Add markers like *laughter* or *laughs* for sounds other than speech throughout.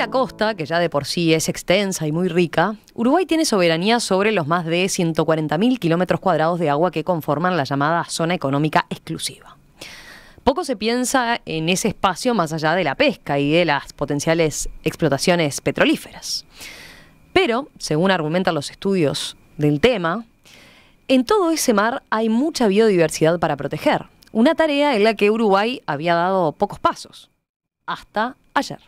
la costa, que ya de por sí es extensa y muy rica, Uruguay tiene soberanía sobre los más de 140.000 kilómetros cuadrados de agua que conforman la llamada zona económica exclusiva. Poco se piensa en ese espacio más allá de la pesca y de las potenciales explotaciones petrolíferas. Pero, según argumentan los estudios del tema, en todo ese mar hay mucha biodiversidad para proteger, una tarea en la que Uruguay había dado pocos pasos, hasta ayer.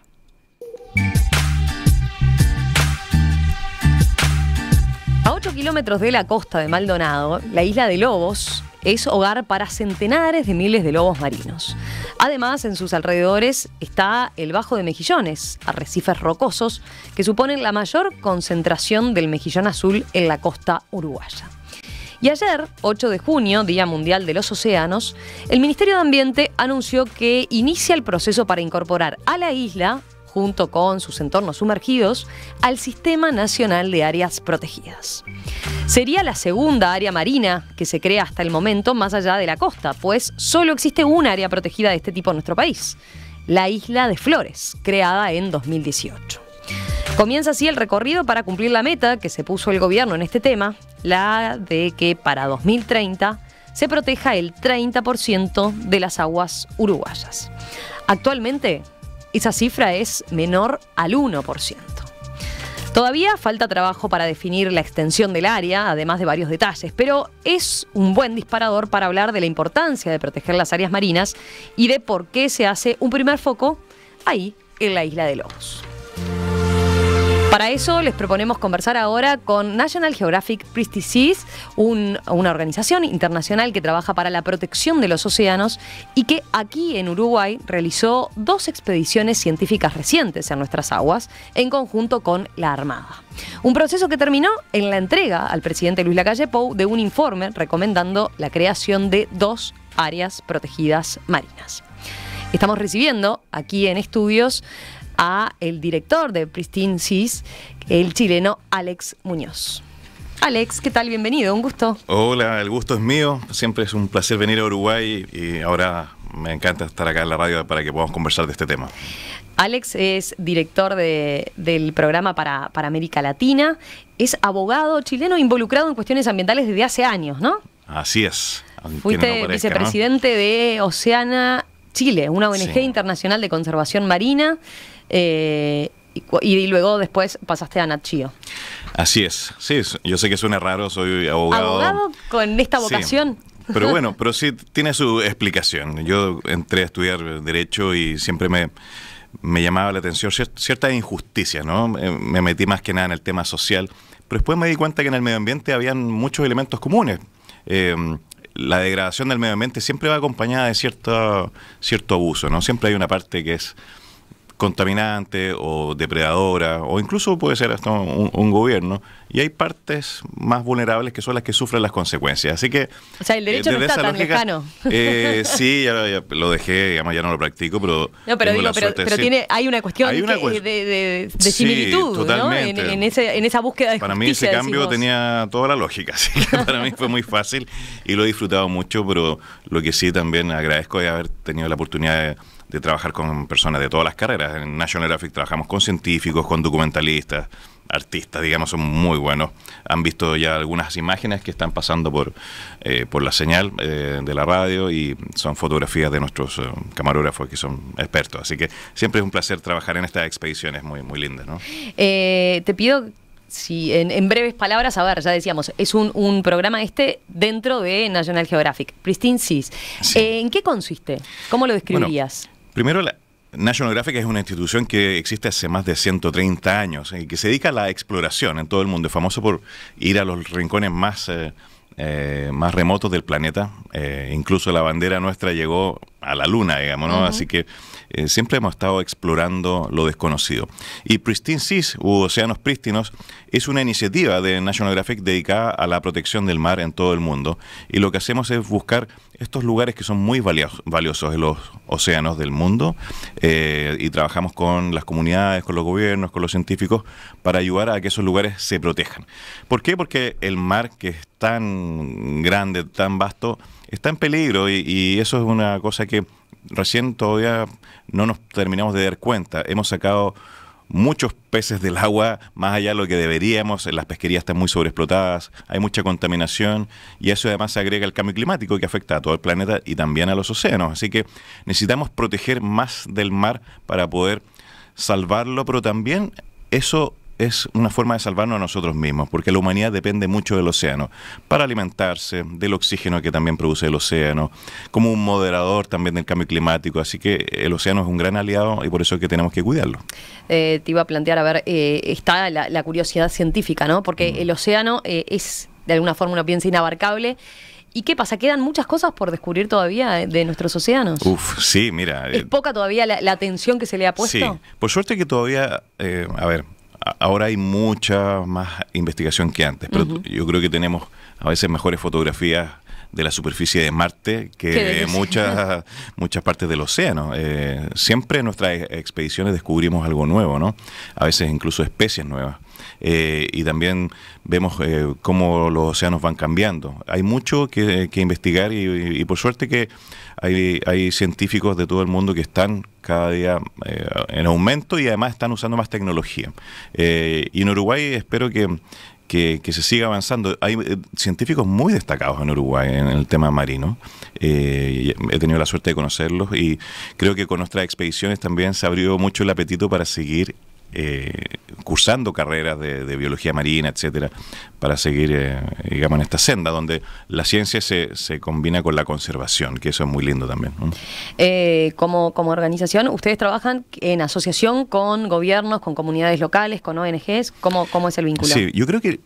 A 8 kilómetros de la costa de Maldonado, la isla de Lobos es hogar para centenares de miles de lobos marinos. Además, en sus alrededores está el Bajo de Mejillones, arrecifes rocosos que suponen la mayor concentración del mejillón azul en la costa uruguaya. Y ayer, 8 de junio, Día Mundial de los Océanos, el Ministerio de Ambiente anunció que inicia el proceso para incorporar a la isla junto con sus entornos sumergidos, al Sistema Nacional de Áreas Protegidas. Sería la segunda área marina que se crea hasta el momento más allá de la costa, pues solo existe una área protegida de este tipo en nuestro país, la isla de Flores, creada en 2018. Comienza así el recorrido para cumplir la meta que se puso el gobierno en este tema, la de que para 2030 se proteja el 30% de las aguas uruguayas. Actualmente, esa cifra es menor al 1%. Todavía falta trabajo para definir la extensión del área, además de varios detalles, pero es un buen disparador para hablar de la importancia de proteger las áreas marinas y de por qué se hace un primer foco ahí en la isla de Lobos. Para eso les proponemos conversar ahora con National Geographic Priestesses, una organización internacional que trabaja para la protección de los océanos y que aquí en Uruguay realizó dos expediciones científicas recientes en nuestras aguas en conjunto con la Armada. Un proceso que terminó en la entrega al presidente Luis Lacalle Pou de un informe recomendando la creación de dos áreas protegidas marinas. Estamos recibiendo aquí en estudios a el director de Pristine CIS, el chileno Alex Muñoz. Alex, ¿qué tal? Bienvenido, un gusto. Hola, el gusto es mío. Siempre es un placer venir a Uruguay y ahora me encanta estar acá en la radio para que podamos conversar de este tema. Alex es director del programa para, América Latina, es abogado chileno involucrado en cuestiones ambientales desde hace años, ¿no? Así es. Fuiste vicepresidente de Oceana Chile, una ONG internacional de conservación marina. Eh, y, luego después pasaste a Nat Así es, sí, yo sé que suena raro, soy abogado. ¿Abogado con esta vocación? Pero bueno, *laughs* pero sí tiene su explicación. Yo entré a estudiar Derecho y siempre me, me llamaba la atención cierta injusticia, ¿no? Me metí más que nada en el tema social, pero después me di cuenta que en el medio ambiente habían muchos elementos comunes. Eh, la degradación del medio ambiente siempre va acompañada de cierto, cierto abuso, ¿no? Siempre hay una parte que es contaminante o depredadora, o incluso puede ser hasta un, gobierno, y hay partes más vulnerables que son las que sufren las consecuencias. Así que... O sea, el derecho eh, no está tan lejano. Eh, *laughs* sí, ya, lo dejé, ya no lo practico, pero... No, pero, digo, pero, tiene, hay una cuestión de, similitud, En, en, en, esa búsqueda de Para mí ese cambio tenía toda la lógica, *laughs* así que para mí fue muy fácil y lo he disfrutado mucho, pero lo que sí también agradezco es haber tenido la oportunidad de de trabajar con personas de todas las carreras. En National Geographic trabajamos con científicos, con documentalistas, artistas, digamos, son muy buenos. Han visto ya algunas imágenes que están pasando por, eh, por la señal eh, de la radio y son fotografías de nuestros eh, camarógrafos que son expertos. Así que siempre es un placer trabajar en estas expediciones muy, muy lindas. te pido si en, breves palabras, a ver, ya decíamos, es un, programa este dentro de National Geographic. Pristine sí. ¿En qué consiste? ¿Cómo lo describirías? Primero, la National Geographic es una institución que existe hace más de 130 años y que se dedica a la exploración en todo el mundo. Es famoso por ir a los rincones más, eh, eh, más remotos del planeta. Eh, incluso la bandera nuestra llegó a la luna, digamos, ¿no? Así que eh, siempre hemos estado explorando lo desconocido. Y Pristine Seas, u Océanos Prístinos, es una iniciativa de National Geographic dedicada a la protección del mar en todo el mundo. Y lo que hacemos es buscar estos lugares que son muy valiosos en los océanos del mundo eh, y trabajamos con las comunidades, con los gobiernos, con los científicos para ayudar a que esos lugares se protejan. ¿Por qué? Porque el mar que es tan grande, tan vasto, está en peligro y, y eso es una cosa que recién todavía no nos terminamos de dar cuenta. Hemos sacado muchos peces del agua más allá de lo que deberíamos, las pesquerías están muy sobreexplotadas, hay mucha contaminación y eso además se agrega el cambio climático que afecta a todo el planeta y también a los océanos. Así que necesitamos proteger más del mar para poder salvarlo, pero también eso es una forma de salvarnos a nosotros mismos, porque la humanidad depende mucho del océano, para alimentarse, del oxígeno que también produce el océano, como un moderador también del cambio climático, así que el océano es un gran aliado y por eso es que tenemos que cuidarlo. Eh, te iba a plantear, a ver, eh, está la, curiosidad científica, ¿no? Porque el océano eh, es, de alguna forma una piensa, inabarcable. ¿Y qué pasa? ¿Quedan muchas cosas por descubrir todavía de nuestros océanos? Uf, sí, mira. ¿Es poca todavía la, atención que se le ha puesto? Sí, por suerte que todavía, a ver, ahora hay mucha más investigación que antes, pero yo creo que tenemos a veces mejores fotografías de la superficie de Marte que muchas, *laughs* muchas partes del océano. Eh, siempre en nuestras expediciones descubrimos algo nuevo, ¿no? A veces incluso especies nuevas. Eh, y también vemos eh, cómo los océanos van cambiando. Hay mucho que, investigar y, por suerte que hay, científicos de todo el mundo que están cada día eh, en aumento y además están usando más tecnología. Eh, y en Uruguay espero que, se siga avanzando. Hay científicos muy destacados en Uruguay en el tema marino. he tenido la suerte de conocerlos y creo que con nuestras expediciones también se abrió mucho el apetito para seguir eh, cursando carreras de, biología marina, etcétera, para seguir, eh, digamos, en esta senda donde la ciencia se, se, combina con la conservación, que eso es muy lindo también. Eh, como, como organización, ¿ustedes trabajan en asociación con gobiernos, con comunidades locales, con ONGs? ¿Cómo, cómo es el vínculo? Sí, yo creo que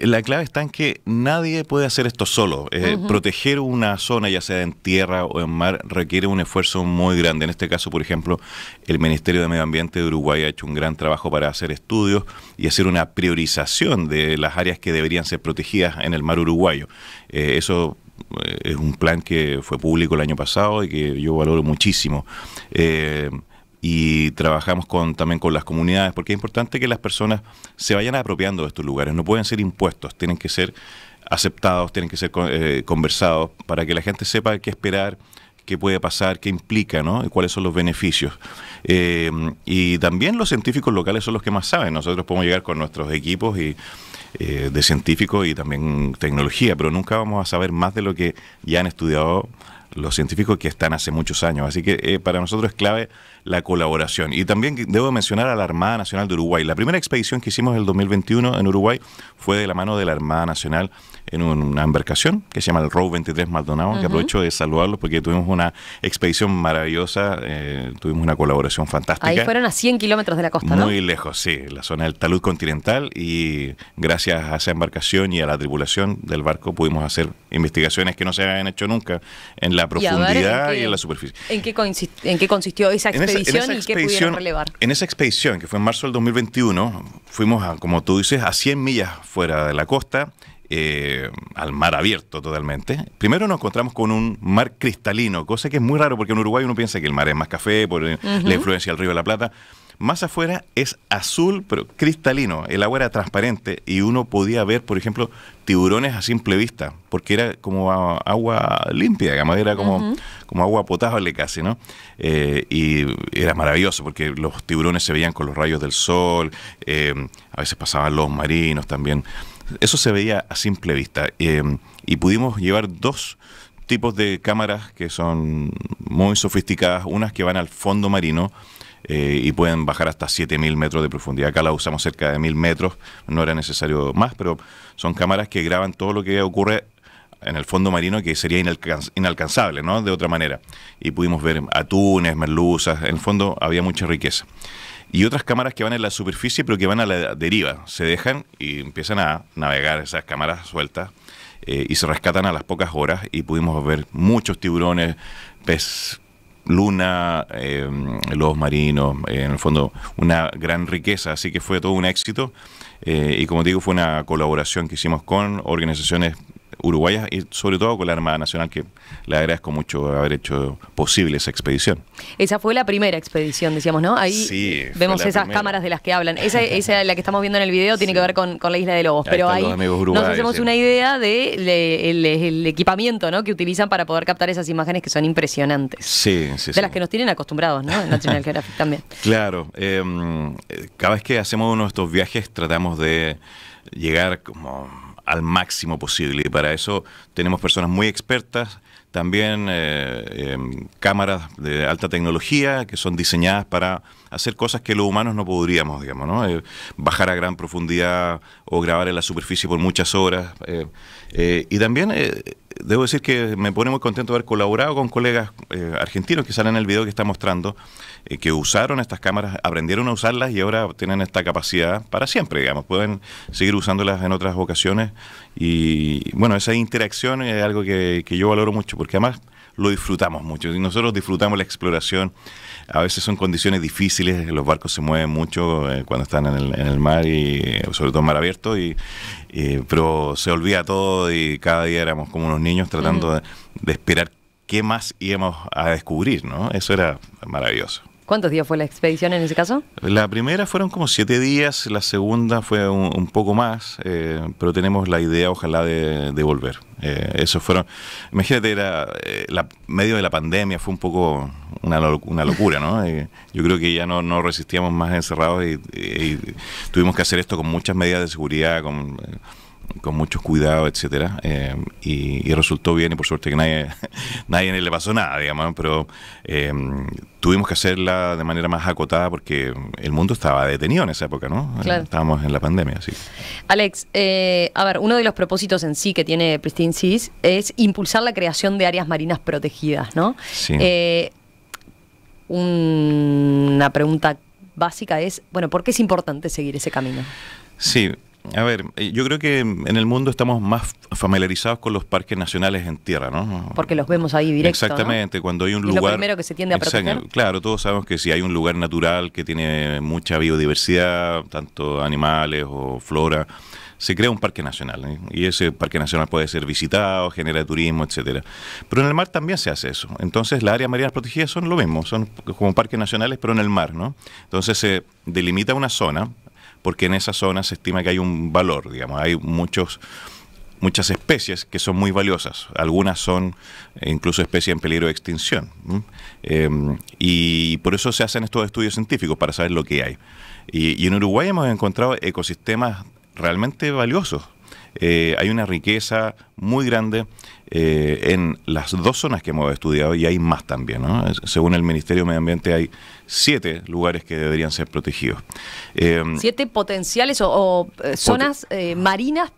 la clave está en que nadie puede hacer esto solo. Eh, proteger una zona, ya sea en tierra o en mar, requiere un esfuerzo muy grande. En este caso, por ejemplo, el Ministerio de Medio Ambiente de Uruguay ha hecho un gran trabajo para hacer estudios y hacer una priorización de las áreas que deberían ser protegidas en el mar uruguayo. Eh, eso eh, es un plan que fue público el año pasado y que yo valoro muchísimo y trabajamos con, también con las comunidades, porque es importante que las personas se vayan apropiando de estos lugares, no pueden ser impuestos, tienen que ser aceptados, tienen que ser eh, conversados, para que la gente sepa qué esperar, qué puede pasar, qué implica, ¿no? Y cuáles son los beneficios. Eh, y también los científicos locales son los que más saben. Nosotros podemos llegar con nuestros equipos y, eh, de científicos y también tecnología, pero nunca vamos a saber más de lo que ya han estudiado los científicos que están hace muchos años. Así que para nosotros es clave la colaboración. Y también debo mencionar a la Armada Nacional de Uruguay. La primera expedición que hicimos en el 2021 en Uruguay fue de la mano de la Armada Nacional en una embarcación que se llama el Row 23 Maldonado, que aprovecho de saludarlos porque tuvimos una expedición maravillosa, eh, tuvimos una colaboración fantástica. Ahí fueron a 100 kilómetros de la costa, Muy ¿no? Muy lejos, sí, la zona del talud continental y gracias a esa embarcación y a la tripulación del barco pudimos hacer investigaciones que no se habían hecho nunca en la profundidad y, en, la superficie. ¿En qué, en qué consistió esa expedición? en esa y relevar? En esa expedición, que fue en marzo del 2021, fuimos, a, como tú dices, a 100 millas fuera de la costa eh, al mar abierto totalmente. Primero nos encontramos con un mar cristalino, cosa que es muy raro porque en Uruguay uno piensa que el mar es más café por eh, la influencia del río de la Plata. Más afuera es azul, pero cristalino. El agua era transparente y uno podía ver, por ejemplo, tiburones a simple vista, porque era como agua limpia, digamos, era como, como agua potable casi, ¿no? Eh, y era maravilloso, porque los tiburones se veían con los rayos del sol, a veces pasaban los marinos también. Eso se veía a simple vista em, y pudimos llevar dos tipos de cámaras que son muy sofisticadas, unas que van al fondo marino eh, y pueden bajar hasta 7.000 metros de profundidad. Acá la usamos cerca de 1.000 metros, no era necesario más, pero son cámaras que graban todo lo que ocurre en el fondo marino que sería inalcanzable, ¿no? De otra manera. Y pudimos ver atunes, merluzas, en el fondo había mucha riqueza y otras cámaras que van en la superficie pero que van a la deriva. Se dejan y empiezan a navegar esas cámaras sueltas eh, y se rescatan a las pocas horas y pudimos ver muchos tiburones, pez luna, eh, lobos marinos, eh, en el fondo una gran riqueza, así que fue todo un éxito y como digo fue una colaboración que hicimos con organizaciones uruguayas y sobre todo con la Armada Nacional, que le agradezco mucho haber hecho posible esa expedición. Esa fue la primera expedición, decíamos, ¿no? Ahí vemos esas cámaras de las que hablan. Esa, esa la que estamos viendo en el video tiene que ver con, la isla de Lobos, pero ahí nos hacemos una idea del de, el, equipamiento ¿no? que utilizan para poder captar esas imágenes que son impresionantes. Sí, sí. De las que nos tienen acostumbrados, ¿no? En National Geographic también. *laughs* Claro. Em, cada vez que hacemos uno de estos viajes tratamos de llegar como al máximo posible. Y para eso tenemos personas muy expertas, también eh, em, cámaras de alta tecnología que son diseñadas para hacer cosas que los humanos no podríamos, digamos, ¿no? Eh, bajar a gran profundidad o grabar en la superficie por muchas horas. Eh, eh, y también debo decir que me pone muy contento de haber colaborado con colegas argentinos que salen en el video que está mostrando, que usaron estas cámaras, aprendieron a usarlas y ahora tienen esta capacidad para siempre, digamos, pueden seguir usándolas en otras ocasiones. Y bueno, esa interacción es algo que, que yo valoro mucho, porque además lo disfrutamos mucho. Y nosotros disfrutamos la exploración. A veces son condiciones difíciles, los barcos se mueven mucho eh, cuando están en el, mar, y eh, sobre todo en mar abierto, y, eh, pero se olvida todo y cada día éramos como unos niños tratando de, de esperar qué más íbamos a descubrir, ¿no? Eso era maravilloso. ¿Cuántos días fue la expedición en ese caso? La primera fueron como siete días, la segunda fue un, poco más, eh, pero tenemos la idea, ojalá, de, volver. Eh, eso fueron, imagínate, era eh, medio de la pandemia, fue un poco una, locura, ¿no? yo creo que ya no, resistíamos más encerrados y, tuvimos que hacer esto con muchas medidas de seguridad, con con mucho cuidado, etcétera, eh, y, resultó bien y por suerte que nadie, *laughs* nadie le pasó nada, digamos, pero eh, tuvimos que hacerla de manera más acotada porque el mundo estaba detenido en esa época, ¿no? Eh, estábamos en la pandemia, sí. Alex, a ver, uno de los propósitos en sí que tiene Pristine Seas es impulsar la creación de áreas marinas protegidas, ¿no? Sí. una pregunta básica es, bueno, ¿por qué es importante seguir ese camino? Sí, a ver, eh, yo creo que en el mundo estamos más familiarizados con los parques nacionales en tierra, ¿no? Porque los vemos ahí directo. Exactamente, cuando hay un lugar. ¿Es lo primero que se tiende a proteger. Claro, todos sabemos que si hay un lugar natural que tiene mucha biodiversidad, tanto animales o flora, se crea un parque nacional. ¿eh? Y ese parque nacional puede ser visitado, genera turismo, etcétera. Pero en el mar también se hace eso. Entonces, las áreas marinas protegidas son lo mismo, son como parques nacionales, pero en el mar, ¿no? Entonces se delimita una zona porque en esa zona se estima que hay un valor, digamos, hay muchos muchas especies que son muy valiosas. Algunas son eh, incluso especies en peligro de extinción. Em, y por eso se hacen estos estudios científicos, para saber lo que hay. Y, en Uruguay hemos encontrado ecosistemas realmente valiosos. Eh, hay una riqueza muy grande eh, en las dos zonas que hemos estudiado, y hay más también. Según el Ministerio de Medio Ambiente, hay siete lugares que deberían ser protegidos. Eh, ¿Siete potenciales o, eh, zonas marinas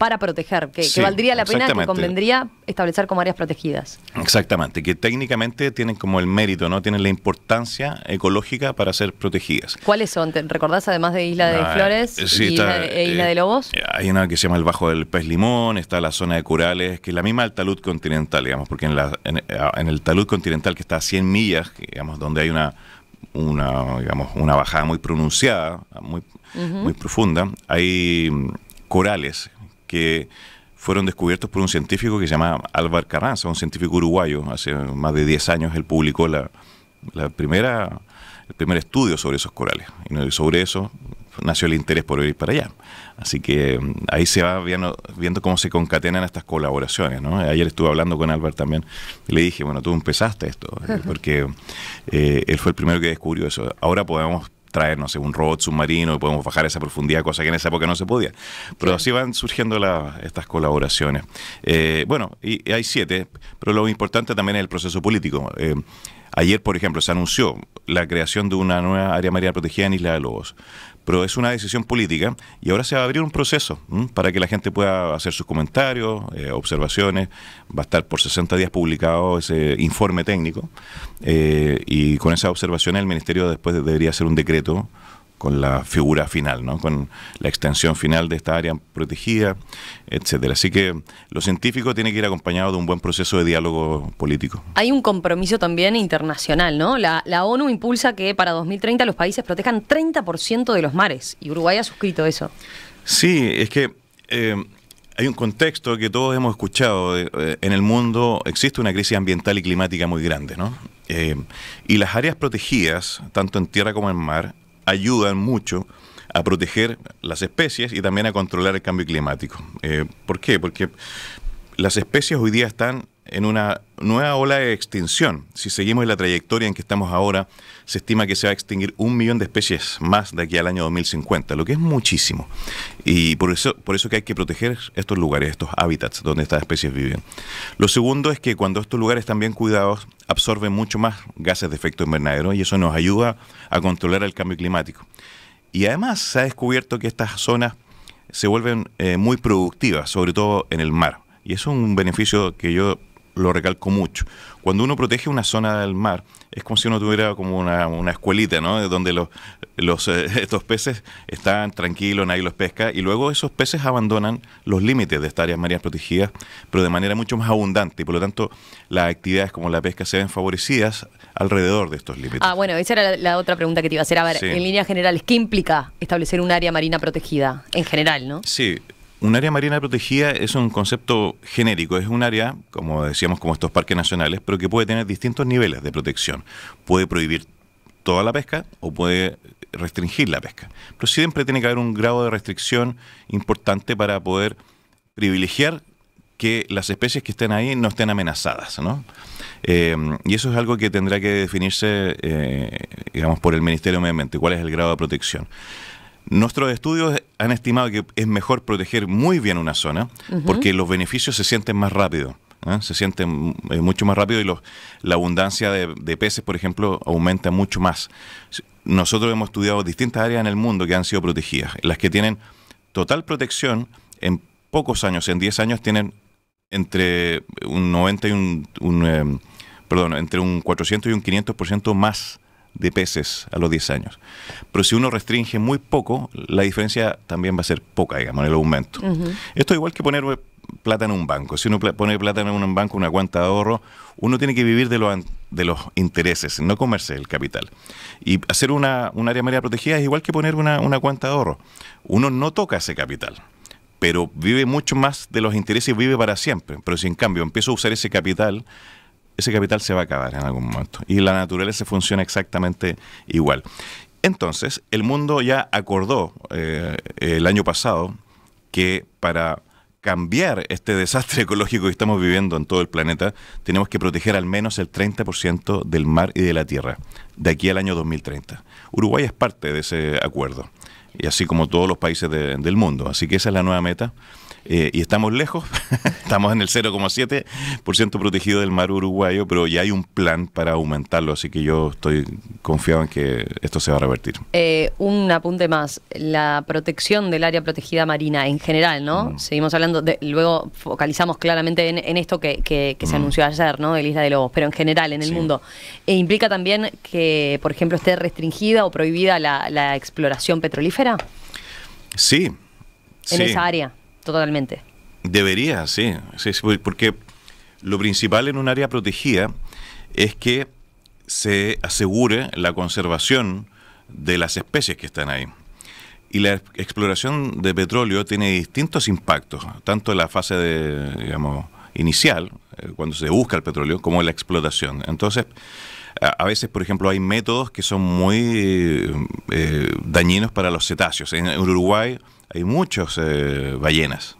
para proteger, que, valdría la pena, que convendría establecer como áreas protegidas. Exactamente, que técnicamente tienen como el mérito, ¿no? Tienen la importancia ecológica para ser protegidas. ¿Cuáles son? ¿Recordás además de Isla de ah, Flores eh, Isla, de, e Isla eh, Lobos? Hay una que se llama el Bajo del Pez Limón, está la zona de Corales, que es la misma del talud continental, digamos, porque en, la, en, el talud continental que está a 100 millas, digamos, donde hay una una, digamos, una bajada muy pronunciada, muy, muy profunda, hay mm, corales, que fueron descubiertos por un científico que se llama Álvaro Carranza, un científico uruguayo. Hace más de 10 años él publicó la, primera, el primer estudio sobre esos corales. Y sobre eso nació el interés por ir para allá. Así que mm, ahí se va viendo, viendo cómo se concatenan estas colaboraciones. Ayer estuve hablando con Álvaro también y le dije, bueno, tú empezaste esto, eh, *laughs* porque eh, él fue el primero que descubrió eso. Ahora podemos traer, no sé, un robot submarino y podemos bajar esa profundidad, cosa que en esa época no se podía. Pero así van surgiendo las estas colaboraciones. Eh, bueno, y, hay siete, pero lo importante también es el proceso político. Eh, ayer, por ejemplo, se anunció la creación de una nueva área marina protegida en Isla de Lobos pero es una decisión política y ahora se va a abrir un proceso para que la gente pueda hacer sus comentarios, eh, observaciones, va a estar por 60 días publicado ese informe técnico eh, y con esas observaciones el Ministerio después debería hacer un decreto con la figura final, ¿no? con la extensión final de esta área protegida, etcétera. Así que lo científico tiene que ir acompañado de un buen proceso de diálogo político. Hay un compromiso también internacional, ¿no? La, ONU impulsa que para 2030 los países protejan 30% de los mares y Uruguay ha suscrito eso. Sí, es que eh, hay un contexto que todos hemos escuchado. Eh, eh, en el mundo existe una crisis ambiental y climática muy grande, ¿no? y las áreas protegidas, tanto en tierra como en mar, ayudan mucho a proteger las especies y también a controlar el cambio climático. Eh, ¿Por qué? Porque las especies hoy día están en una nueva ola de extinción. Si seguimos la trayectoria en que estamos ahora, se estima que se va a extinguir un millón de especies más de aquí al año 2050, lo que es muchísimo. Y por eso, por eso que hay que proteger estos lugares, estos hábitats donde estas especies viven. Lo segundo es que cuando estos lugares están bien cuidados, absorben mucho más gases de efecto invernadero y eso nos ayuda a controlar el cambio climático. Y además se ha descubierto que estas zonas se vuelven eh, muy productivas, sobre todo en el mar. Y es un beneficio que yo lo recalco mucho. Cuando uno protege una zona del mar, es como si uno tuviera como una, escuelita, ¿no? Eh, donde los, los, eh, *laughs* estos peces están tranquilos, nadie los pesca, y luego esos peces abandonan los límites de estas áreas marinas protegidas, pero de manera mucho más abundante, y por lo tanto las actividades como la pesca se ven favorecidas alrededor de estos límites. Ah, bueno, esa era la, otra pregunta que te iba a hacer. A ver, en líneas generales, ¿qué implica establecer un área marina protegida en general, no? Sí, un área marina protegida es un concepto genérico, es un área, como decíamos, como estos parques nacionales, pero que puede tener distintos niveles de protección. Puede prohibir toda la pesca o puede restringir la pesca. Pero siempre tiene que haber un grado de restricción importante para poder privilegiar que las especies que estén ahí no estén amenazadas, ¿no? Em, y eso es algo que tendrá que definirse, eh, digamos, por el Ministerio de Medio Ambiente, cuál es el grado de protección. Nuestros estudios han estimado que es mejor proteger muy bien una zona porque los beneficios se sienten más rápido. ¿eh? Se sienten eh, mucho más rápido y la abundancia de, peces, por ejemplo, aumenta mucho más. Nosotros hemos estudiado distintas áreas en el mundo que han sido protegidas. Las que tienen total protección en pocos años, en 10 años, tienen entre un 90 y un, eh, perdón, entre un 400 y un 500% más de peces a los 10 años. Pero si uno restringe muy poco, la diferencia también va a ser poca, digamos, en el aumento. Esto es igual que poner plata en un banco. Si uno pone plata en un banco, una cuenta de ahorro, uno tiene que vivir de los, de los intereses, no comerse el capital. Y hacer una, un área media protegida es igual que poner una, una cuenta de ahorro. Uno no toca ese capital pero vive mucho más de los intereses y vive para siempre. Pero si en cambio empiezo a usar ese capital ese capital se va a acabar en algún momento. Y la naturaleza funciona exactamente igual. Entonces, el mundo ya acordó eh, el año pasado que para cambiar este desastre *laughs* ecológico que estamos viviendo en todo el planeta, tenemos que proteger al menos el 30% del mar y de la tierra, de aquí al año 2030. Uruguay es parte de ese acuerdo, y así como todos los países del mundo. Así que esa es la nueva meta. Eh, y estamos lejos, *laughs* estamos en el 0,7% protegido del mar uruguayo, pero ya hay un plan para aumentarlo, así que yo estoy confiado en que esto se va a revertir. Eh, un apunte más, la protección del área protegida marina en general, ¿no? Mm. Seguimos hablando, de, luego focalizamos claramente en, esto que, que, se mm. anunció ayer, ¿no? El Isla de Lobos, pero en general, en el mundo. E implica también que, por ejemplo, esté restringida o prohibida la, exploración petrolífera. Sí. En esa área. Totalmente. Debería, sí. porque lo principal en un área protegida es que se asegure la conservación de las especies que están ahí. Y la exploración de petróleo tiene distintos impactos, tanto en la fase de, digamos, inicial, eh, cuando se busca el petróleo, como en la explotación. Entonces, a veces, por ejemplo, hay métodos que son muy eh, dañinos para los cetáceos. En Uruguay hay muchas eh, ballenas.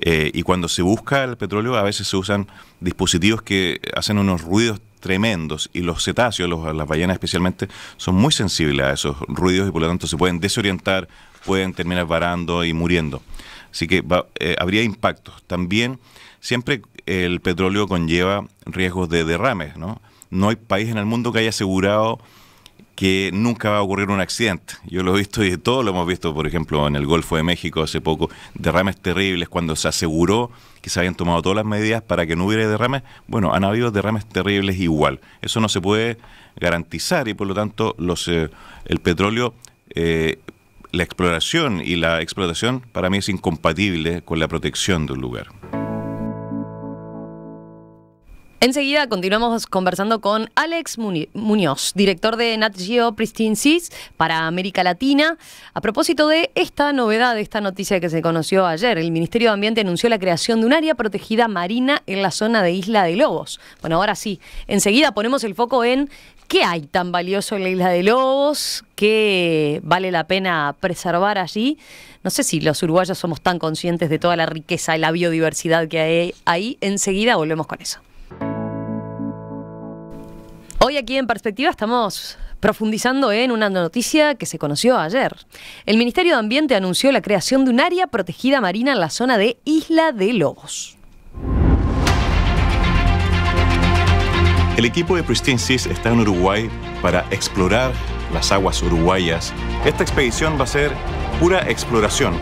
Eh, y cuando se busca el petróleo a veces se usan dispositivos que hacen unos ruidos tremendos y los cetáceos, las ballenas especialmente, son muy sensibles a esos ruidos y por lo tanto se pueden desorientar, pueden terminar varando y muriendo. Así que eh, habría impactos. También siempre el petróleo conlleva riesgos de derrames, ¿no? No hay país en el mundo que haya asegurado que nunca va a ocurrir un accidente. Yo lo he visto y todos lo hemos visto, por ejemplo, en el Golfo de México hace poco, derrames terribles, cuando se aseguró que se habían tomado todas las medidas para que no hubiera derrames. Bueno, han habido derrames terribles igual. Eso no se puede garantizar y por lo tanto los, eh, el petróleo... Eh, la exploración y la explotación para mí es incompatible con la protección de un lugar. Enseguida continuamos conversando con Alex Muñoz, director de Nat Geo Pristine Seas para América Latina, a propósito de esta novedad, de esta noticia que se conoció ayer. El Ministerio de Ambiente anunció la creación de un área protegida marina en la zona de Isla de Lobos. Bueno, ahora sí, enseguida ponemos el foco en qué hay tan valioso en la Isla de Lobos, qué vale la pena preservar allí. No sé si los uruguayos somos tan conscientes de toda la riqueza y la biodiversidad que hay ahí. Enseguida volvemos con eso. Hoy aquí en Perspectiva estamos profundizando en una noticia que se conoció ayer. El Ministerio de Ambiente anunció la creación de un área protegida marina en la zona de Isla de Lobos. El equipo de Pristine Seas está en Uruguay para explorar las aguas uruguayas. Esta expedición va a ser pura exploración.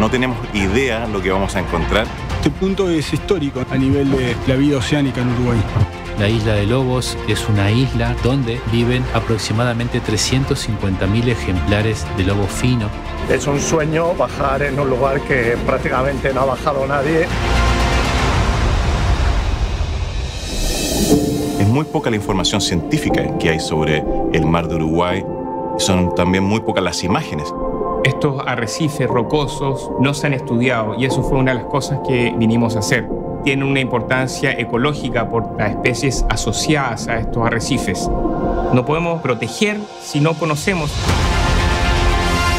No tenemos idea lo que vamos a encontrar. Este punto es histórico a nivel de la vida oceánica en Uruguay. La isla de Lobos es una isla donde viven aproximadamente 350.000 ejemplares de lobo fino. Es un sueño bajar en un lugar que prácticamente no ha bajado nadie. Es muy poca la información científica que hay sobre el mar de Uruguay. Son también muy pocas las imágenes. Estos arrecifes rocosos no se han estudiado y eso fue una de las cosas que vinimos a hacer tiene una importancia ecológica por las especies asociadas a estos arrecifes. No podemos proteger si no conocemos.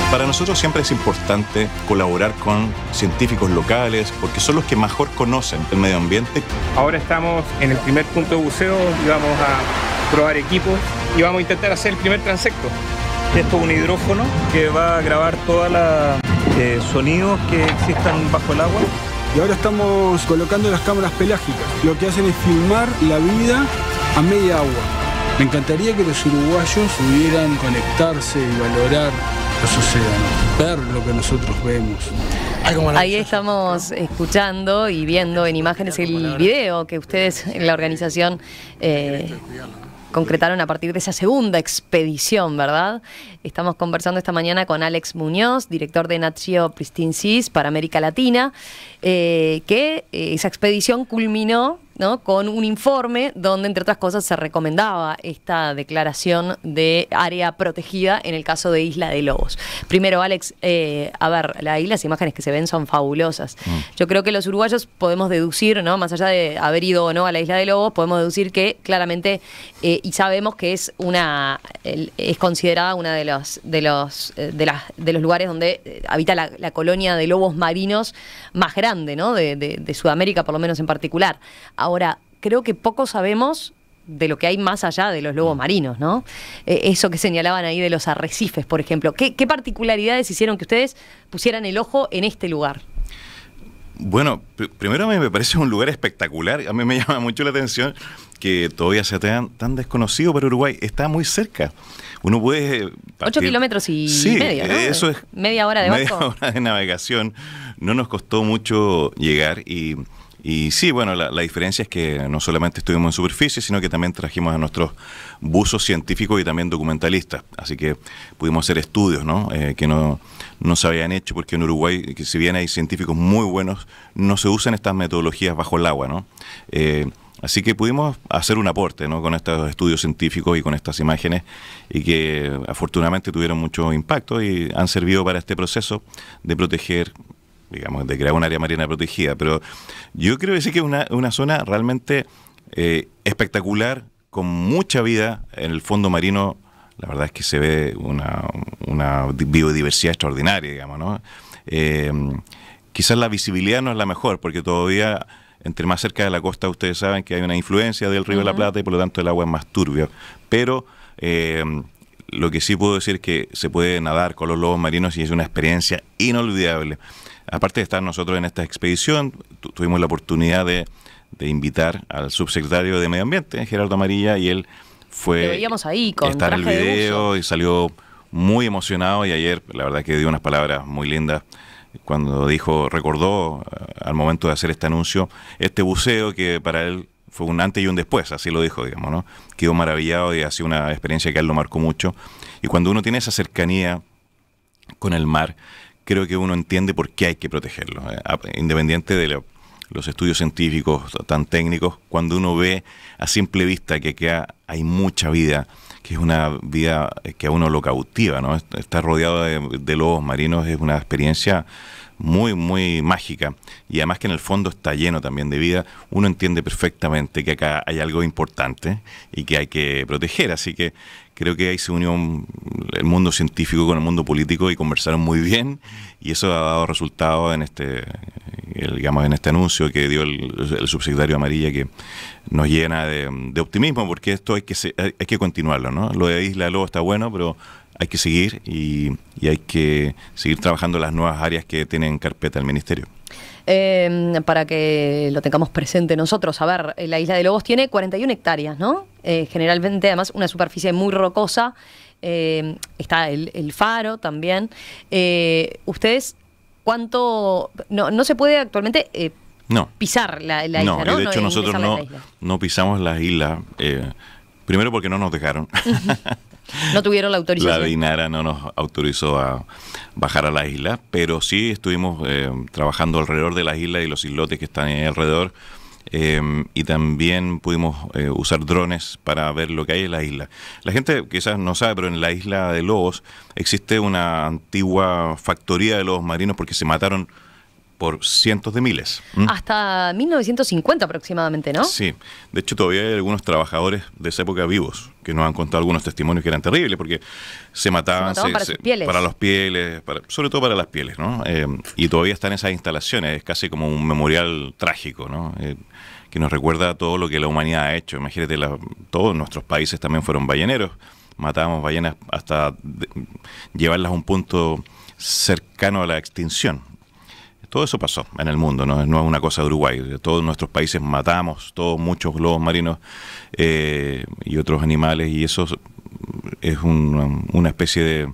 Para nosotros siempre es importante colaborar con científicos locales porque son los que mejor conocen el medio ambiente. Ahora estamos en el primer punto de buceo y vamos a probar equipos y vamos a intentar hacer el primer transecto. Esto es un hidrófono que va a grabar todos los eh, sonidos que existan bajo el agua y ahora estamos colocando las cámaras pelágicas. Lo que hacen es filmar la vida a media agua. Me encantaría que los uruguayos pudieran conectarse y valorar los océanos, ver lo que nosotros vemos. Ahí estamos escuchando y viendo en imágenes el video que ustedes en la organización eh, concretaron a partir de esa segunda expedición, ¿verdad? Estamos conversando esta mañana con Alex Muñoz, director de Natio Pristinsis para América Latina, eh, que eh, esa expedición culminó ¿no? con un informe donde, entre otras cosas, se recomendaba esta declaración de área protegida en el caso de Isla de Lobos. Primero, Alex, eh, a ver, ahí las imágenes que se ven son fabulosas. Mm. Yo creo que los uruguayos podemos deducir, ¿no? más allá de haber ido o no a la Isla de Lobos, podemos deducir que claramente, eh, y sabemos que es una es considerada una de los de los eh, de, las, de los lugares donde habita la, colonia de lobos marinos más grande, ¿no? De, de Sudamérica, por lo menos en particular. Ahora, creo que poco sabemos de lo que hay más allá de los lobos mm. marinos, ¿no? E, eso que señalaban ahí de los arrecifes, por ejemplo. ¿Qué, particularidades hicieron que ustedes pusieran el ojo en este lugar? Bueno, primero a mí me parece un lugar espectacular. A mí me *laughs* llama mucho la atención que todavía sea tan, tan desconocido para Uruguay. Está muy cerca. Uno puede... 8 eh, kilómetros y medio, ¿no? Eso es... Media hora de barco. Media *laughs* hora de navegación. No nos costó mucho llegar y y sí, bueno, la, diferencia es que no solamente estuvimos en superficie, sino que también trajimos a nuestros buzos científicos y también documentalistas. Así que pudimos hacer estudios ¿no? Eh, que no, se habían hecho, porque en Uruguay, si bien hay científicos muy buenos, no se usan estas metodologías bajo el agua. ¿no? Eh, así que pudimos hacer un aporte ¿no? con estos estudios científicos y con estas imágenes y que afortunadamente tuvieron mucho impacto y han servido para este proceso de proteger digamos, de crear un área marina protegida. Pero yo creo que sí que es una, una zona realmente eh, espectacular, con mucha vida en el fondo marino. La verdad es que se ve una, biodiversidad extraordinaria, digamos, ¿no? Eh, quizás la visibilidad no es la mejor, porque todavía entre más cerca de la costa ustedes saben que hay una influencia del río de la Plata y por lo tanto el agua es más turbia. Pero eh, lo que sí puedo decir es que se puede nadar con los lobos marinos y es una experiencia inolvidable. Aparte de estar nosotros en esta expedición, tuvimos la oportunidad de, invitar al subsecretario de Medio Ambiente, Gerardo Amarilla, y él fue... ahí con Estar en el video y salió muy emocionado y ayer la verdad que dio unas palabras muy lindas cuando dijo, recordó eh, al momento de hacer este anuncio, este buceo que para él fue un antes y un después, así lo dijo, digamos, ¿no? Quedó maravillado y ha sido una experiencia que a él lo marcó mucho. Y cuando uno tiene esa cercanía con el mar, creo que uno entiende por qué hay que protegerlo, eh, Independiente de los estudios científicos tan técnicos, cuando uno ve a simple vista que acá hay mucha vida, que es una vida eh, que a uno lo cautiva, ¿no? Estar rodeado de, de lobos marinos es una experiencia muy, muy mágica y además que en el fondo está lleno también de vida, uno entiende perfectamente que acá hay algo importante y que hay que proteger. Así que creo que ahí se unió el mundo científico con el mundo político y conversaron muy bien y eso ha dado resultado en este, digamos, en este anuncio que dio el, subsecretario Amarilla que nos llena de, optimismo porque esto hay que, hay que continuarlo, ¿no? Lo de Isla Lobo está bueno, pero hay que seguir y, y hay que seguir trabajando las nuevas áreas que tiene en carpeta el ministerio eh, para que lo tengamos presente nosotros. A ver, eh, la isla de Lobos tiene 41 hectáreas, ¿no? Eh, generalmente, además, una superficie muy rocosa. Em, está el, faro también. Eh, ¿Ustedes cuánto...? No, se puede actualmente... no. Pisar la, isla, ¿no? de hecho, nosotros no, no pisamos la isla, primero porque no nos dejaron. *laughs* No tuvieron la autorización. La DINARA no nos autorizó a bajar a la isla, pero sí estuvimos eh, trabajando alrededor de la isla y los islotes que están ahí alrededor. Eh, y también pudimos eh, usar drones para ver lo que hay en la isla. La gente quizás no sabe, pero en la isla de Lobos existe una antigua factoría de lobos marinos porque se mataron por cientos de miles. ¿Mm? Hasta 1950 aproximadamente, ¿no? Sí. De hecho, todavía hay algunos trabajadores de esa época vivos que nos han contado algunos testimonios que eran terribles porque se mataban, para, las pieles. para los pieles, sobre todo para las pieles, ¿no? Eh, y todavía están esas instalaciones, es casi como un memorial trágico, ¿no? Eh, que nos recuerda todo lo que la humanidad ha hecho. Imagínate, todos nuestros países también fueron balleneros. Matábamos ballenas hasta llevarlas a un punto cercano a la extinción. Todo eso pasó en el mundo, no, no es una cosa de Uruguay. Todos nuestros países matamos, todos muchos globos marinos eh, y otros animales, y eso es una especie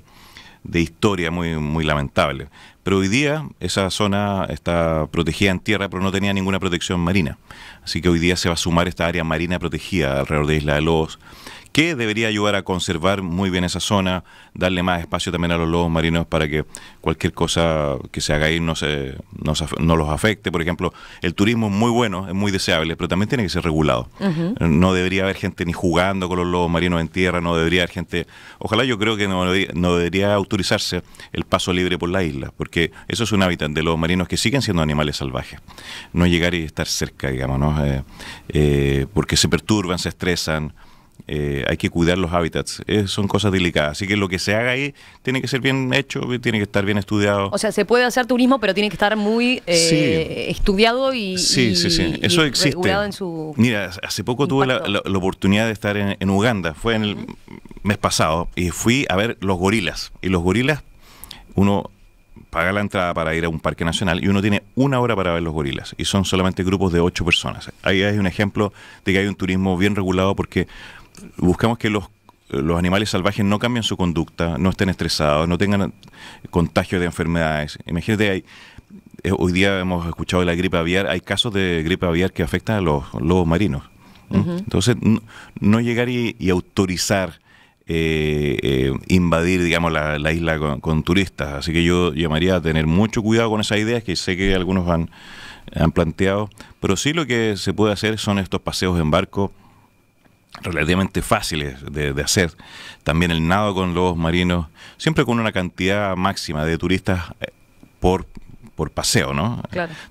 de, historia muy, muy lamentable. Pero hoy día esa zona está protegida en tierra, pero no tenía ninguna protección marina. Así que hoy día se va a sumar esta área marina protegida alrededor de Isla de Lobos, que debería ayudar a conservar muy bien esa zona, darle más espacio también a los lobos marinos para que cualquier cosa que se haga ahí no, se, no, los afecte. Por ejemplo, el turismo es muy bueno, es muy deseable, pero también tiene que ser regulado. No debería haber gente ni jugando con los lobos marinos en tierra, no debería haber gente... Ojalá yo creo que no, debería autorizarse el paso libre por la isla, porque eso es un hábitat de lobos marinos que siguen siendo animales salvajes. No llegar y estar cerca, digamos, eh, eh, porque se perturban, se estresan. Eh, hay que cuidar los hábitats. Eh, son cosas delicadas. Así que lo que se haga ahí tiene que ser bien hecho, tiene que estar bien estudiado. O sea, se puede hacer turismo, pero tiene que estar muy eh, estudiado y, sí, sí, sí. Eso existe. En su Mira, hace poco tuve la, oportunidad de estar en, Uganda, fue en el mes pasado, y fui a ver los gorilas. Y los gorilas, uno paga la entrada para ir a un parque nacional y uno tiene una hora para ver los gorilas y son solamente grupos de ocho personas. Ahí hay un ejemplo de que hay un turismo bien regulado porque buscamos que los, animales salvajes no cambien su conducta, no estén estresados, no tengan contagio de enfermedades. Imagínate, hay, eh, hoy día hemos escuchado la gripe aviar, hay casos de gripe aviar que afectan a los lobos marinos. Entonces, no, llegar y, autorizar eh, eh, invadir, digamos, la, isla con, turistas. Así que yo llamaría a tener mucho cuidado con esas ideas que sé que algunos han, han planteado. Pero sí lo que se puede hacer son estos paseos en barco relativamente fáciles de, hacer. También el nado con lobos marinos, siempre con una cantidad máxima de turistas eh, por, por paseo, ¿no?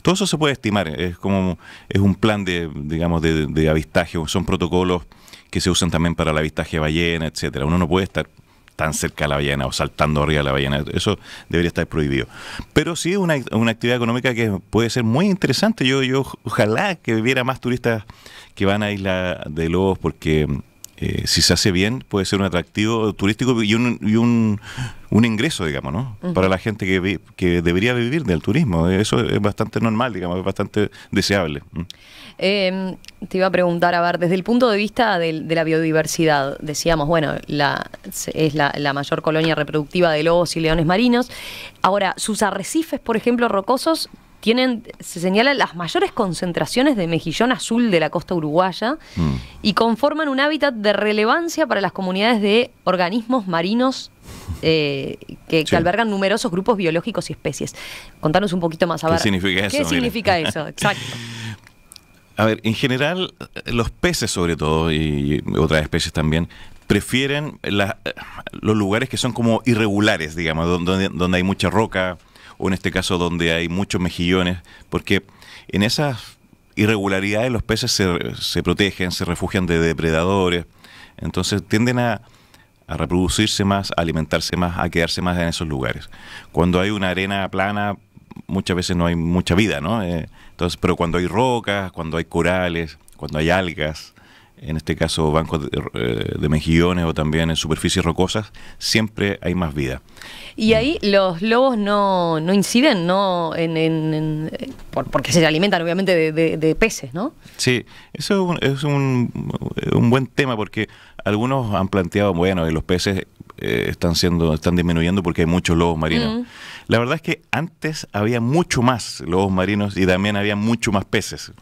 Todo eso se puede estimar, es como es un plan de, digamos, de, de avistaje, son protocolos que se usan también para el avistaje de ballena, etcétera. Uno no puede estar tan cerca de la ballena o saltando arriba de la ballena. Eso debería estar prohibido. Pero sí es una, una, actividad económica que puede ser muy interesante. Yo, yo ojalá que viviera más turistas que van a Isla de Lobos porque eh, si se hace bien, puede ser un atractivo turístico y un, un, ingreso, digamos, ¿no? Para la gente que, que debería vivir del turismo. Eso es bastante normal, digamos, es bastante deseable. Em, te iba a preguntar, a ver, desde el punto de vista de, de la biodiversidad, decíamos, bueno, la, es la, la, mayor colonia reproductiva de lobos y leones marinos. Ahora, sus arrecifes, por ejemplo, rocosos, tienen, se señalan las mayores concentraciones de mejillón azul de la costa uruguaya mm. y conforman un hábitat de relevancia para las comunidades de organismos marinos eh, que, albergan numerosos grupos biológicos y especies. Contanos un poquito más, a ver. ¿Qué significa eso? *laughs* A ver, en general, los peces sobre todo, y otras especies también, prefieren los lugares que son como irregulares, digamos, donde hay mucha roca, o en este caso donde hay muchos mejillones, porque en esas irregularidades los peces se, se protegen, se refugian de depredadores, entonces tienden a, a reproducirse más, a alimentarse más, a quedarse más en esos lugares. Cuando hay una arena plana, muchas veces no hay mucha vida, ¿no? Eh, entonces, pero cuando hay rocas, cuando hay corales, cuando hay algas, en este caso bancos eh, de, mejillones o también en superficies rocosas, siempre hay más vida. Y ahí los lobos no, inciden, ¿no? En, porque se alimentan obviamente de, peces, ¿no? Sí, eso es, un, buen tema porque algunos han planteado, bueno, los peces eh, están siendo, están disminuyendo porque hay muchos lobos marinos. Mm. La verdad es que antes había mucho más lobos marinos y también había mucho más peces.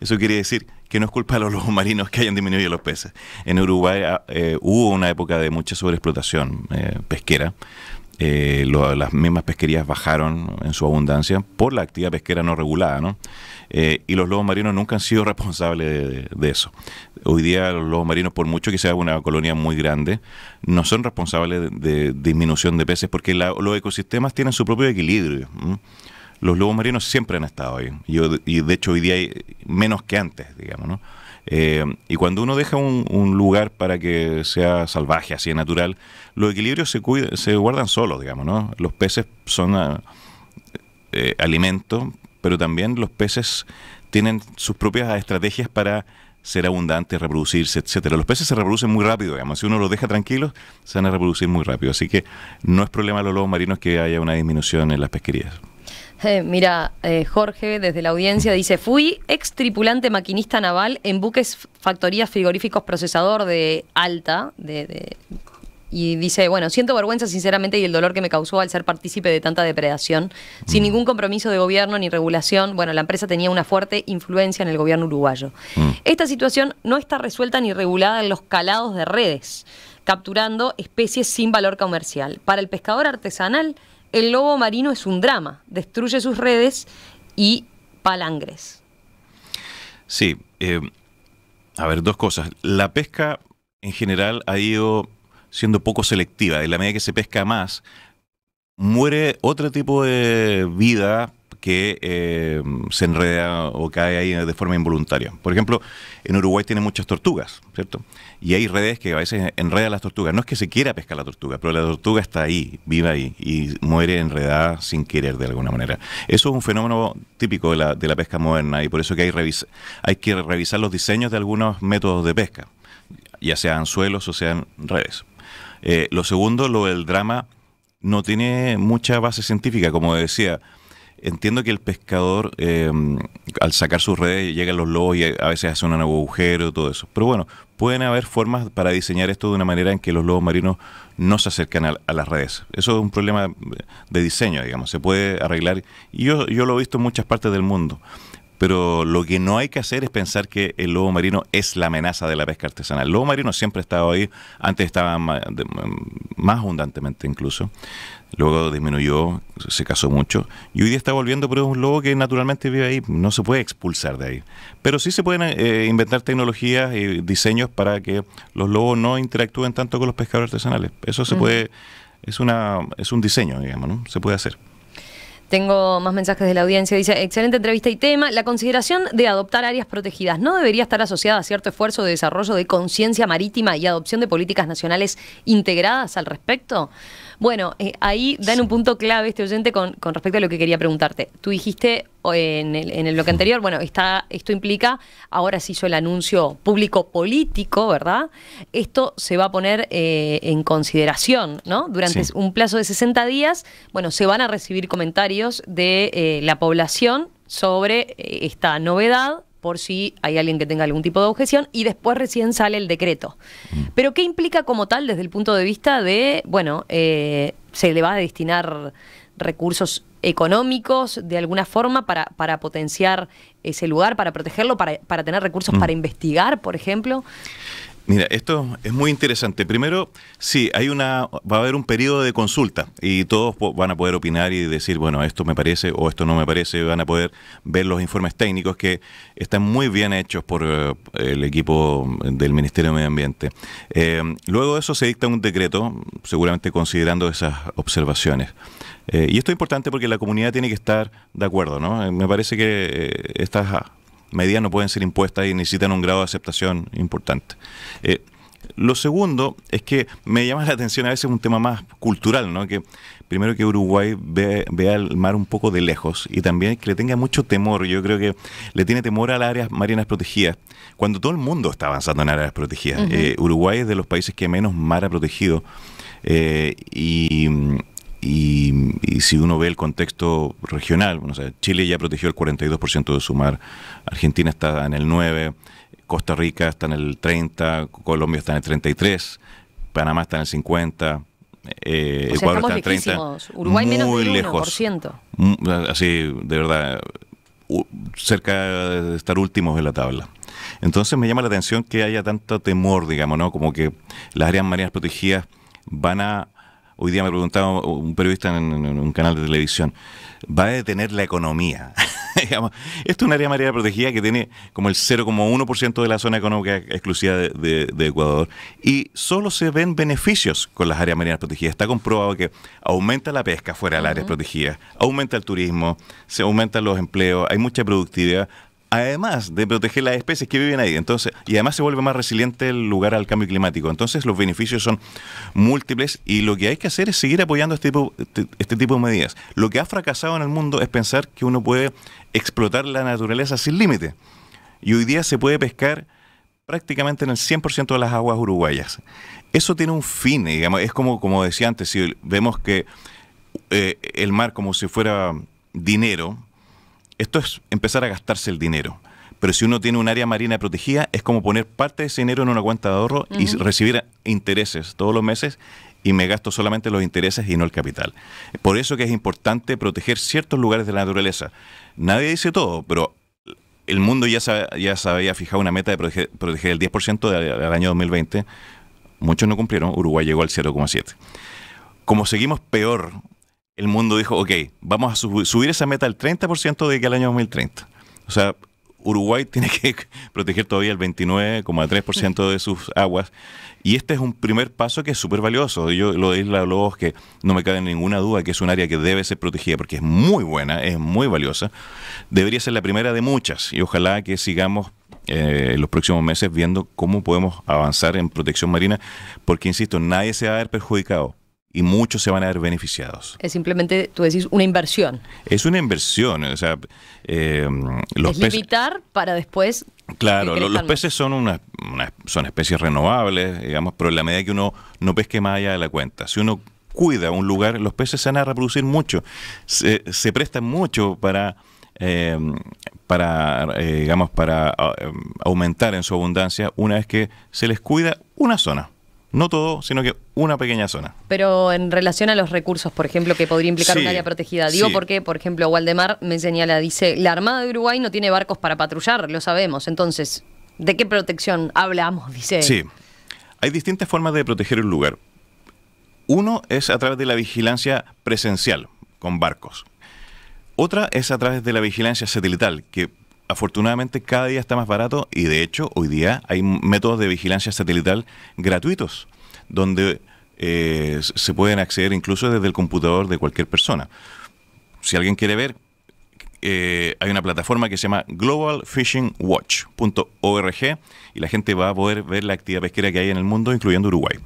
Eso quiere decir que no es culpa de los lobos marinos que hayan disminuido los peces. En Uruguay ah, eh, hubo una época de mucha sobreexplotación eh, pesquera. Eh, las mismas pesquerías bajaron en su abundancia por la actividad pesquera no regulada, ¿no? y los lobos marinos nunca han sido *laughs* responsables de, eso. Hoy día los lobos marinos, por mucho que sea una colonia muy grande, no son responsables de, disminución de peces porque los ecosistemas tienen su propio equilibrio los lobos marinos siempre han estado ahí. y de hecho hoy día hay menos que antes, digamos, ¿no? Eh, y cuando uno deja un, lugar para que sea salvaje, así natural, los equilibrios se, se guardan solos, digamos, ¿no? Los peces son ah, eh, alimento, pero también los peces tienen sus propias estrategias para ser abundantes, reproducirse, etcétera. Los peces se reproducen muy rápido, digamos. Si uno los deja tranquilos, se van a reproducir muy rápido. Así que no es problema de los lobos marinos que haya una disminución en las pesquerías. Eh, mira, eh, Jorge desde la audiencia dice, fui ex tripulante maquinista naval en buques, factorías, frigoríficos, procesador de alta, de, y dice, bueno, siento vergüenza sinceramente y el dolor que me causó al ser partícipe de tanta depredación, sin ningún compromiso de gobierno ni regulación, bueno, la empresa tenía una fuerte influencia en el gobierno uruguayo. Mm. Esta situación no está resuelta ni regulada en los calados de redes, capturando especies sin valor comercial. Para el pescador artesanal, el lobo marino es un drama, destruye sus redes y palangres. Sí, eh, a ver, dos cosas. La pesca en general ha ido siendo poco selectiva. y la medida que se pesca más, muere otro tipo de vida que eh, se enreda o cae ahí de forma involuntaria. Por ejemplo, en Uruguay tiene muchas tortugas, ¿cierto? Y hay redes que a veces enredan las tortugas. No es que se quiera pescar la tortuga, pero la tortuga está ahí, vive ahí, y muere enredada sin querer de alguna manera. Eso es un fenómeno típico de la, de la pesca moderna y por eso que hay, hay que revisar los diseños de algunos métodos de pesca, ya sean suelos o sean redes. Eh, lo segundo, lo del drama no tiene mucha base científica, como decía. Entiendo que el pescador, eh, al sacar sus redes, llegan los lobos y eh, a veces hacen un agujero, y todo eso. Pero bueno, pueden haber formas para diseñar esto de una manera en que los lobos marinos no se acercan a, las redes. Eso es un problema de diseño, digamos, se puede arreglar. Y yo, lo he visto en muchas partes del mundo. Pero lo que no hay que hacer es pensar que el lobo marino es la amenaza de la pesca artesanal. El lobo marino siempre ha estado ahí, antes estaba más abundantemente incluso luego disminuyó, se casó mucho, y hoy día está volviendo, pero es un lobo que naturalmente vive ahí, no se puede expulsar de ahí. Pero sí se pueden eh, inventar tecnologías y diseños para que los lobos no interactúen tanto con los pescadores artesanales. Eso se puede, es, una, es un diseño, digamos, ¿no? se puede hacer. Tengo más mensajes de la audiencia. Dice, excelente entrevista y tema. La consideración de adoptar áreas protegidas no debería estar asociada a cierto esfuerzo de desarrollo de conciencia marítima y adopción de políticas nacionales integradas al respecto. Bueno, eh, ahí dan un punto clave este oyente con, respecto a lo que quería preguntarte. Tú dijiste en el, en el bloque anterior, bueno, está, esto implica, ahora se hizo el anuncio público político, ¿verdad? Esto se va a poner eh, en consideración, ¿no? Durante un plazo de 60 días, bueno, se van a recibir comentarios de eh, la población sobre esta novedad por si hay alguien que tenga algún tipo de objeción y después recién sale el decreto. Mm. Pero ¿qué implica como tal desde el punto de vista de, bueno, eh, se le va a destinar recursos económicos de alguna forma para, para potenciar ese lugar, para protegerlo, para, para tener recursos mm. para investigar, por ejemplo? Mira, esto es muy interesante. Primero, sí, hay una, va a haber un periodo de consulta y todos van a poder opinar y decir, bueno, esto me parece o esto no me parece. Van a poder ver los informes técnicos que están muy bien hechos por eh, el equipo del Ministerio de Medio Ambiente. Eh, luego de eso se dicta un decreto, seguramente considerando esas observaciones. Eh, y esto es importante porque la comunidad tiene que estar de acuerdo, ¿no? Me parece que estas medidas no pueden ser impuestas y necesitan un grado de aceptación importante. Eh, lo segundo es que me llama la atención a veces un tema más cultural, ¿no? Que primero que Uruguay vea, el mar un poco de lejos y también que le tenga mucho temor. Yo creo que le tiene temor a las áreas marinas protegidas. Cuando todo el mundo está avanzando en áreas protegidas, eh, Uruguay es de los países que menos mar ha protegido. Eh, y y, si uno ve el contexto regional, Chile ya protegió el 42% de su mar, Argentina está en el 9%, Costa Rica está en el 30%, Colombia está en el 33%, Panamá está en el 50%. Eh, Ecuador está en 30, Uruguay menos del 1%. lejos, mm, así de verdad, cerca de estar últimos en la tabla. Entonces me llama la atención que haya tanto temor, digamos, Como que las áreas marinas protegidas van a Hoy día me preguntaba un periodista en, un canal de televisión, ¿va a detener la economía? *laughs* Esto es un área marina protegida que tiene como el 0,1% de la zona económica exclusiva de, de, Ecuador y solo se ven beneficios con las áreas marinas protegidas. Está comprobado que aumenta la pesca fuera de las áreas protegidas, aumenta el turismo, se aumentan los empleos, hay mucha productividad, además de proteger las especies que viven ahí. Entonces, y además se vuelve más resiliente el lugar al cambio climático. Entonces, los beneficios son múltiples y lo que hay que hacer es seguir apoyando este tipo, este, este tipo de medidas. Lo que ha fracasado en el mundo es pensar que uno puede explotar la naturaleza sin límite. Y hoy día se puede pescar prácticamente en el 100% de las aguas uruguayas. Eso tiene un fin, digamos, es como, como decía antes, si vemos que eh, el mar como si fuera dinero, esto es empezar a gastarse el dinero. Pero si uno tiene un área marina protegida, es como poner parte de ese dinero en una cuenta de ahorro y recibir intereses todos los meses y me gasto solamente los intereses y no el capital. Por eso que es importante proteger ciertos lugares de la naturaleza. Nadie dice todo, pero el mundo ya se, había fijado una meta de proteger, el 10% del año 2020. Muchos no cumplieron, Uruguay llegó al 0,7. Como seguimos peor el mundo dijo, ok, vamos a subir esa meta al 30% de que al año 2030. O sea, Uruguay *laughs* tiene que proteger todavía el 29,3% de sus aguas. Y este es un primer paso que es súper valioso. Yo lo de Isla Lobos, que no me cabe ninguna duda que es un área que debe ser protegida porque es muy buena, es muy valiosa. Debería ser la primera de muchas y ojalá que sigamos eh, en los próximos meses viendo cómo podemos avanzar en protección marina, porque insisto, nadie se va a ver perjudicado y muchos se van a ver beneficiados. Es simplemente, tú decís, una inversión. Es una inversión, eh, los es limitar para después... Claro, los, peces son una, son especies renovables, digamos, pero en la medida que uno no pesque más allá de la cuenta, si uno cuida un lugar, los peces se van a reproducir mucho, se, prestan mucho para... Eh, para, eh, digamos, para aumentar en su abundancia una vez que se les cuida una zona. No todo, sino que una pequeña zona. Pero en relación a los recursos, por ejemplo, que podría implicar un área protegida. Digo porque, por ejemplo, Waldemar me señala, dice, la Armada de Uruguay no tiene barcos para patrullar, lo sabemos. Entonces, ¿de qué protección hablamos? *laughs* Dice. Sí, hay distintas formas de proteger un lugar. Uno es a través de la vigilancia presencial, con barcos. Otra es a través de la vigilancia satelital, que afortunadamente cada día está más barato y de hecho hoy día hay métodos de vigilancia satelital gratuitos, donde eh, se pueden acceder incluso desde el computador de cualquier persona. Si alguien quiere ver, eh, hay una plataforma que se llama globalfishingwatch.org y la gente va a poder ver la actividad pesquera que hay en el mundo, incluyendo Uruguay.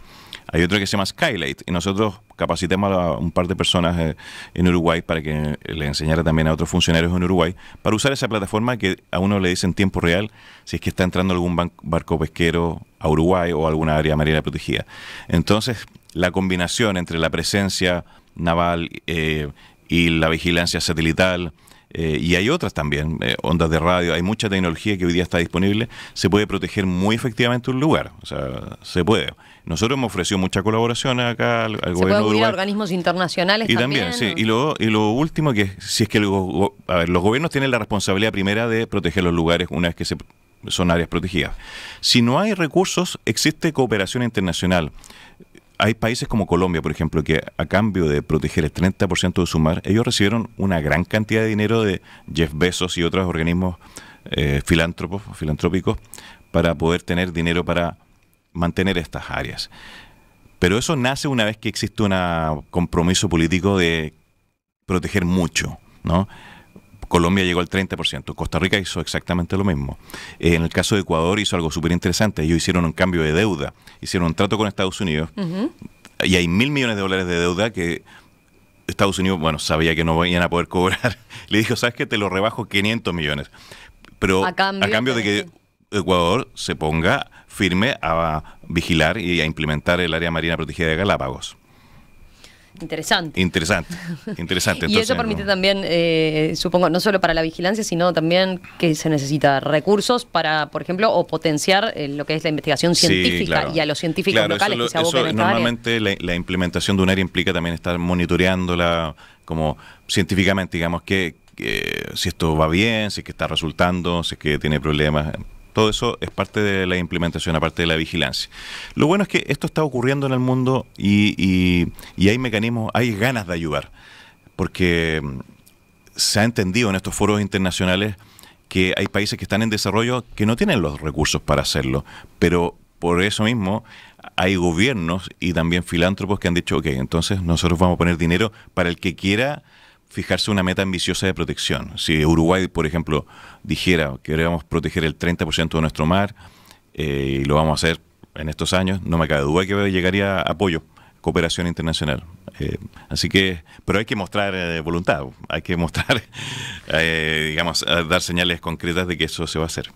Hay otro que se llama Skylight y nosotros capacitamos a un par de personas eh, en Uruguay para que eh, le enseñara también a otros funcionarios en Uruguay para usar esa plataforma que a uno le dice en tiempo real si es que está entrando algún barco pesquero a Uruguay o alguna área marina protegida. Entonces, la combinación entre la presencia naval eh, y la vigilancia satelital, eh, y hay otras también, eh, ondas de radio, hay mucha tecnología que hoy día está disponible, se puede proteger muy efectivamente un lugar, o sea, se puede. Nosotros hemos ofrecido mucha colaboración acá al, gobierno puede a organismos internacionales y también. sí. y, lo, último que si es que los gobiernos tienen la responsabilidad primera de proteger los lugares una vez que se son áreas protegidas. Si no hay recursos, existe cooperación internacional hay países como Colombia, por ejemplo, que a cambio de proteger el 30% de su mar, ellos recibieron una gran cantidad de dinero de Jeff Bezos y otros organismos eh, filántropos, filantrópicos para poder tener dinero para mantener estas áreas. Pero eso nace una vez que existe un compromiso político de proteger mucho, ¿no? Colombia llegó al 30%. Costa Rica hizo exactamente lo mismo. Eh, en el caso de Ecuador hizo algo súper interesante. Ellos hicieron un cambio de deuda. Hicieron un trato con Estados Unidos. Y hay mil millones de dólares de deuda que Estados Unidos, bueno, sabía que no iban a poder cobrar. *laughs* Le dijo, ¿sabes que Te lo rebajo 500 millones. Pero a cambio de que Ecuador se ponga firme a vigilar y a implementar el área marina protegida de Galápagos. Interesante. Interesante, interesante. *laughs* y eso permite también, eh, supongo, no solo para la vigilancia, sino también que se necesita recursos para, por ejemplo, o potenciar eh, lo que es la investigación científica y a los científicos locales que se Normalmente La, implementación de un área implica también estar monitoreándola como científicamente, digamos, que, si esto va bien, si es que está resultando, si es que tiene problemas, todo eso es parte de la implementación, aparte de la vigilancia. Lo bueno es que esto está ocurriendo en el mundo y, hay mecanismos, hay ganas de ayudar, porque mm, se ha entendido en estos foros internacionales que hay países que están en desarrollo que no tienen los recursos para hacerlo, pero por eso mismo hay gobiernos y también filántropos que han dicho, ok, entonces nosotros vamos a poner dinero para el que quiera fijarse una meta ambiciosa de protección. Si Uruguay, por ejemplo, dijera que queremos proteger el 30% de nuestro mar, eh, y lo vamos a hacer en estos años, no me cabe duda que llegaría apoyo, cooperación internacional. Eh, así que, pero hay que mostrar eh, voluntad, hay que mostrar, *laughs* digamos, dar señales concretas de que eso se va a hacer.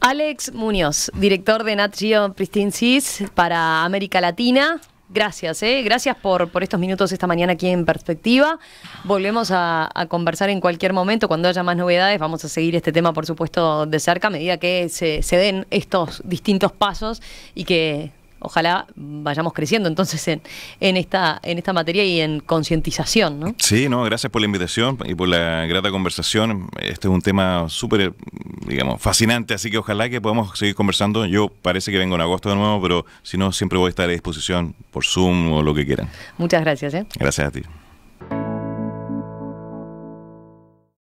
Alex Muñoz, director de Nat Geo Pristine Seas para América Latina. Gracias, eh. gracias por, por estos minutos esta mañana aquí en Perspectiva. Volvemos a, conversar en cualquier momento, cuando haya más novedades, vamos a seguir este tema, por supuesto, de cerca, a medida que se, se den estos distintos pasos y que ojalá vayamos creciendo entonces en, esta, en esta materia y en concientización. ¿no? Sí, no, gracias por la invitación y por la grata conversación. Este es un tema súper, digamos, fascinante, así que ojalá que podamos seguir conversando. Yo parece que vengo en agosto de nuevo, pero si no, siempre voy a estar a disposición por Zoom o lo que quieran. Muchas gracias. ¿eh? Gracias a ti.